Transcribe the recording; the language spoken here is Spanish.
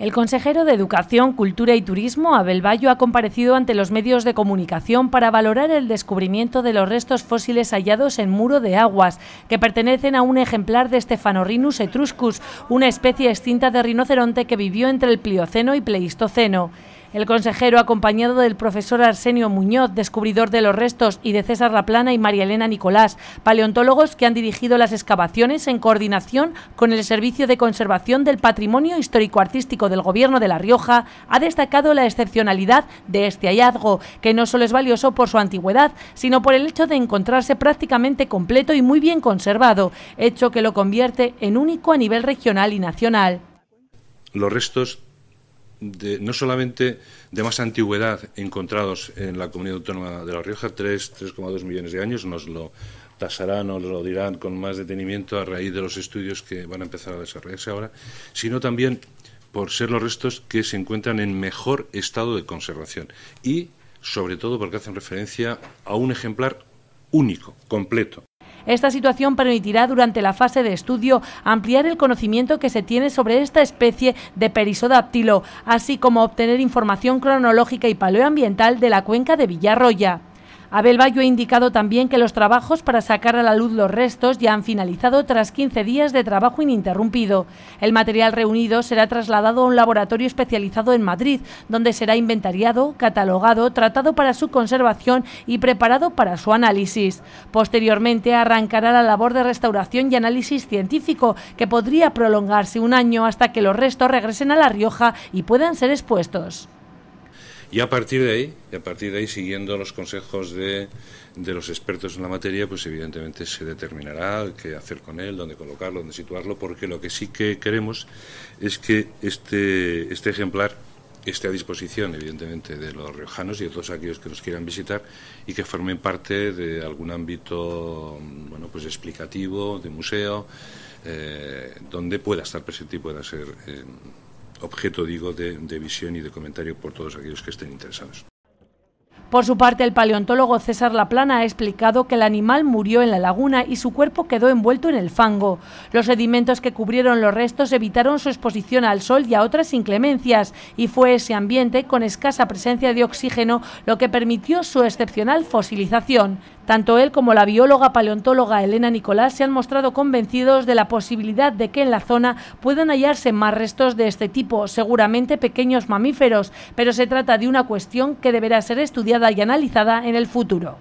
El consejero de Educación, Cultura y Turismo, Abel Bayo, ha comparecido ante los medios de comunicación para valorar el descubrimiento de los restos fósiles hallados en Muro de Aguas, que pertenecen a un ejemplar de Stephanorhinus etruscus, una especie extinta de rinoceronte que vivió entre el Plioceno y Pleistoceno. El consejero, acompañado del profesor Arsenio Muñoz, descubridor de los restos, y de César Laplana y María Elena Nicolás, paleontólogos que han dirigido las excavaciones en coordinación con el Servicio de Conservación del Patrimonio Histórico-Artístico del Gobierno de La Rioja, ha destacado la excepcionalidad de este hallazgo, que no solo es valioso por su antigüedad, sino por el hecho de encontrarse prácticamente completo y muy bien conservado, hecho que lo convierte en único a nivel regional y nacional. Los restos no solamente de más antigüedad encontrados en la comunidad autónoma de La Rioja, 3,2 millones de años, nos lo tasarán o lo dirán con más detenimiento a raíz de los estudios que van a empezar a desarrollarse ahora, sino también por ser los restos que se encuentran en mejor estado de conservación y, sobre todo, porque hacen referencia a un ejemplar único, completo, esta situación permitirá durante la fase de estudio ampliar el conocimiento que se tiene sobre esta especie de perisodáptilo, así como obtener información cronológica y paleoambiental de la cuenca de Villarroya. Abel Bayo ha indicado también que los trabajos para sacar a la luz los restos ya han finalizado tras 15 días de trabajo ininterrumpido. El material reunido será trasladado a un laboratorio especializado en Madrid, donde será inventariado, catalogado, tratado para su conservación y preparado para su análisis. Posteriormente arrancará la labor de restauración y análisis científico, que podría prolongarse un año hasta que los restos regresen a La Rioja y puedan ser expuestos. Y a partir de ahí, a partir de ahí siguiendo los consejos de, los expertos en la materia, pues evidentemente se determinará qué hacer con él, dónde colocarlo, dónde situarlo, porque lo que sí que queremos es que este, este ejemplar esté a disposición, evidentemente, de los riojanos y de todos aquellos que nos quieran visitar y que formen parte de algún ámbito, mm, bueno, pues explicativo, de museo, eh, donde pueda estar presente y pueda ser eh, objeto, digo, de, visión y de comentario por todos aquellos que estén interesados. Por su parte, el paleontólogo César Laplana ha explicado que el animal murió en la laguna y su cuerpo quedó envuelto en el fango. Los sedimentos que cubrieron los restos evitaron su exposición al sol y a otras inclemencias, y fue ese ambiente con escasa presencia de oxígeno lo que permitió su excepcional fosilización. Tanto él como la bióloga paleontóloga Elena Nicolás se han mostrado convencidos de la posibilidad de que en la zona puedan hallarse más restos de este tipo, seguramente pequeños mamíferos, pero se trata de una cuestión que deberá ser estudiada y analizada en el futuro.